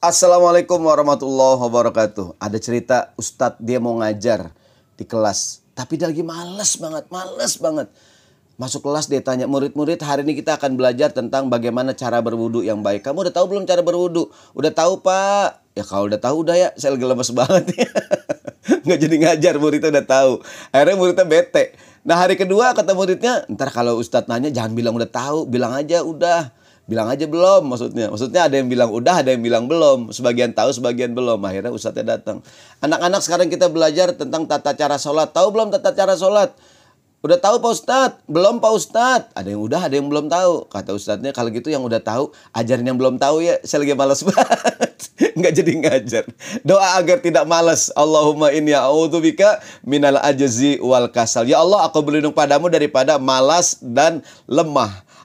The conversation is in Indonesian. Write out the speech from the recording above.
Assalamualaikum warahmatullahi wabarakatuh. Ada cerita Ustadz dia mau ngajar di kelas. Tapi dia lagi males banget, males banget. Masuk kelas dia tanya, murid-murid hari ini kita akan belajar tentang bagaimana cara berwudu yang baik. Kamu udah tahu belum cara berwudu? Udah tahu pak? Ya kalau udah tahu udah ya, saya lagi lemes banget ya. Nggak jadi ngajar, muridnya udah tahu. Akhirnya muridnya bete. Nah hari kedua kata muridnya, ntar kalau Ustadz nanya jangan bilang udah tahu, bilang aja udah bilang aja belum maksudnya maksudnya ada yang bilang udah ada yang bilang belum sebagian tahu sebagian belum akhirnya ustadznya datang anak-anak sekarang kita belajar tentang tata cara sholat tahu belum tata cara sholat Udah tahu Pak Ustadz? Belum Pak Ustadz. Ada yang udah, ada yang belum tahu. Kata Ustadznya, kalau gitu yang udah tahu, ajarin yang belum tahu ya. Saya lagi malas banget. Nggak jadi ngajar. Doa agar tidak malas. Allahumma inni a'udzubika minal ajazi wal kasal. Ya Allah, aku berlindung padamu daripada malas dan lemah.